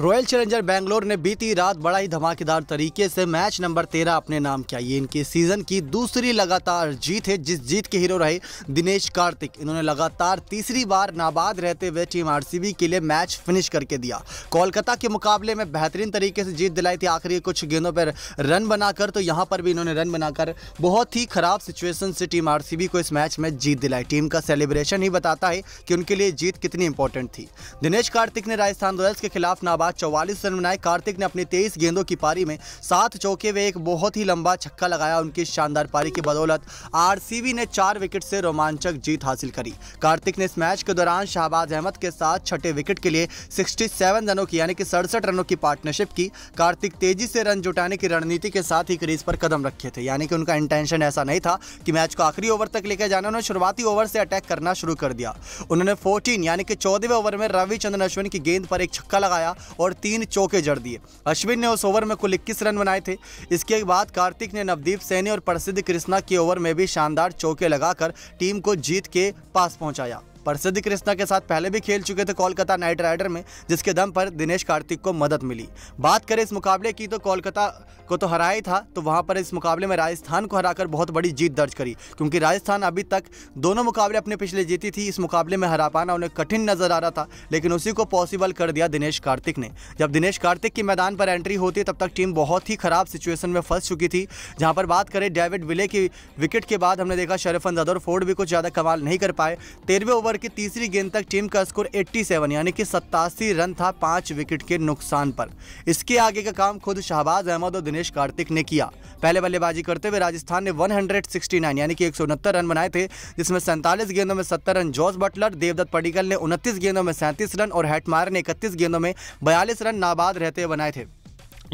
royal challenger Bangalore ने बीती रात बड़ा ही धमाकेदार तरीके से मैच नंबर तेरह अपने नाम किया ये इनके सीजन की दूसरी लगातार जीत है जिस जीत के हीरो रहे दिनेश कार्तिक इन्होंने लगातार तीसरी बार नाबाद रहते हुए टीम आरसीबी के लिए मैच फिनिश करके दिया कोलकाता के मुकाबले में बेहतरीन तरीके से जीत दिलाई थी आखिरी कुछ गेंदों पर रन बनाकर तो यहाँ पर भी इन्होंने रन बनाकर बहुत ही खराब सिचुएशन से टीम आर को इस मैच में जीत दिलाई टीम का सेलिब्रेशन ही बताता है कि उनके लिए जीत कितनी इंपॉर्टेंट थी दिनेश कार्तिक ने राजस्थान रॉयल्स के खिलाफ नाबाद बाद 44 रन बनाए कार्तिक ने अपनी 23 गेंदों की पारी में सात चौके वे एक बहुत ही लंबा छक्का लगाया उनकी शानदार पारी की बदौलत आरसीबी ने चार विकेट से रोमांचक जीत हासिल करी कार्तिक ने इस मैच के दौरान शाहबाज अहमद के साथ छठे विकेट के लिए सिक्सटी रनों की यानी कि सड़सठ रनों की पार्टनरशिप की कार्तिक तेजी से रन जुटाने की रणनीति के साथ ही क्रीज पर कदम रखे थे यानी कि उनका इंटेंशन ऐसा नहीं था कि मैच को आखिरी ओवर तक लेकर जाना उन्होंने शुरुआती ओवर से अटैक करना शुरू कर दिया उन्होंने 14 यानी कि चौदहवें ओवर में रविचंद्रन अश्विन की गेंद पर एक छक्का लगाया और तीन चौके जड़ दिए अश्विन ने उस ओवर में कुल इक्कीस रन बनाए थे इसके बाद कार्तिक ने नवदीप सैनी और प्रसिद्ध कृष्णा के ओवर में भी शानदार चौके लगाकर टीम को जीत के पास पहुंचाया प्रसिद्ध कृष्णा के साथ पहले भी खेल चुके थे कोलकाता नाइट राइडर में जिसके दम पर दिनेश कार्तिक को मदद मिली बात करें इस मुकाबले की तो कोलकाता को तो हराया था तो वहाँ पर इस मुकाबले में राजस्थान को हराकर बहुत बड़ी जीत दर्ज करी क्योंकि राजस्थान अभी तक दोनों मुकाबले अपने पिछले जीती थी इस मुकाबले में हरा पाना उन्हें कठिन नजर आ रहा था लेकिन उसी को पॉसिबल कर दिया दिनेश कार्तिक ने जब दिनेश कार्तिक की मैदान पर एंट्री होती तब तक टीम बहुत ही खराब सिचुएशन में फंस चुकी थी जहाँ पर बात करें डेविड विले की विकेट के बाद हमने देखा शरफन अंदर फोर्ड भी कुछ ज़्यादा कमाल नहीं कर पाए तेरहवें ओवर ओवर की तीसरी गेंद तक टीम का स्कोर 87 यानी कि सत्तासी रन था पांच विकेट के नुकसान पर इसके आगे का काम खुद शहबाज अहमद और दिनेश कार्तिक ने किया पहले बल्लेबाजी करते हुए राजस्थान ने 169 यानी कि एक रन बनाए थे जिसमें सैंतालीस गेंदों में सत्तर run Jos Buttler Devdutt Padikkal ने उनतीस गेंदों में सैंतीस रन और हैटमायर ने इकतीस गेंदों में बयालीस रन नाबाद रहते हुए बनाए थे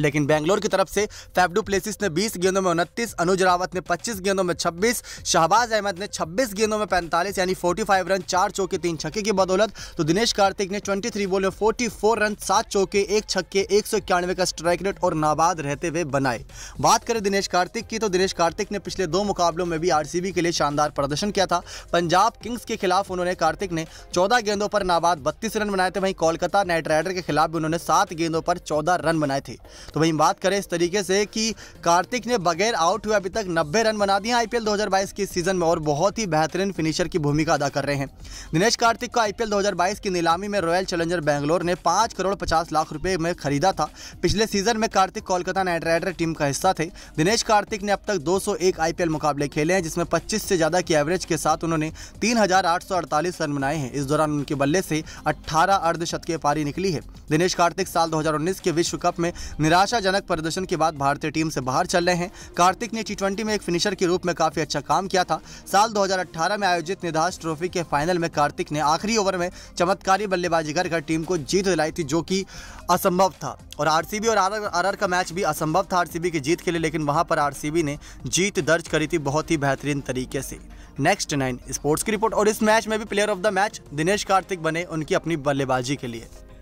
लेकिन बेंगलोर की तरफ से फैफडू प्लेसिस ने 20 गेंदों में उनतीस अनुज रावत ने 25 गेंदों में 26 शहबाज अहमद ने 26 गेंदों में 45 यानी 45 रन चार चौके तीन छक्के की बदौलत तो दिनेश कार्तिक ने 23 बोल में फोर्टी रन सात चौके एक छक्के एक सौ इक्यानवे का स्ट्राइक रेट और नाबाद रहते हुए बनाए बात करें दिनेश कार्तिक की तो दिनेश कार्तिक ने पिछले दो मुकाबलों में भी आर के लिए शानदार प्रदर्शन किया था पंजाब किंग्स के खिलाफ उन्होंने कार्तिक ने चौदह गेंदों पर नाबाद बत्तीस रन बनाए थे वहीं कोलकाता नाइट राइडर के खिलाफ भी उन्होंने सात गेंदों पर चौदह रन बनाए थे तो वहीं बात करें इस तरीके से कि कार्तिक ने बगैर आउट हुए अभी तक नब्बे रन बना दिए आईपीएल 2022 के सीजन में और बहुत ही बेहतरीन फिनिशर की भूमिका अदा कर रहे हैं दिनेश कार्तिक को आईपीएल 2022 की नीलामी में रॉयल चैलेंजर बैंगलोर ने पाँच करोड़ पचास लाख रुपये में खरीदा था पिछले सीजन में Karthik Kolkata knight rider team का हिस्सा थे दिनेश कार्तिक ने अब तक दो आईपीएल मुकाबले खेले हैं जिसमें 25 से ज़्यादा की एवरेज के साथ उन्होंने 3,848 रन बनाए हैं इस दौरान उनके बल्ले से 18 अर्धशतकीय पारी निकली है दिनेश कार्तिक साल 2019 के विश्व कप में निराशाजनक प्रदर्शन के बाद भारतीय टीम से बाहर चल रहे हैं कार्तिक ने टी में एक फिनिशर के रूप में काफी अच्छा काम किया था साल 2018 में आयोजित निधास ट्रॉफी के फाइनल में कार्तिक ने आखिरी ओवर में चमत्कारी बल्लेबाजी कर टीम को जीत दिलाई थी जो कि असंभव था और आरसीबी और आर आर का मैच भी असंभव था आरसीबी की जीत के लिए लेकिन वहां पर आरसीबी ने जीत दर्ज करी थी बहुत ही बेहतरीन तरीके से नेक्स्ट नाइन स्पोर्ट्स की रिपोर्ट और इस मैच में भी player of the match Dinesh Karthik बने उनकी अपनी बल्लेबाजी के लिए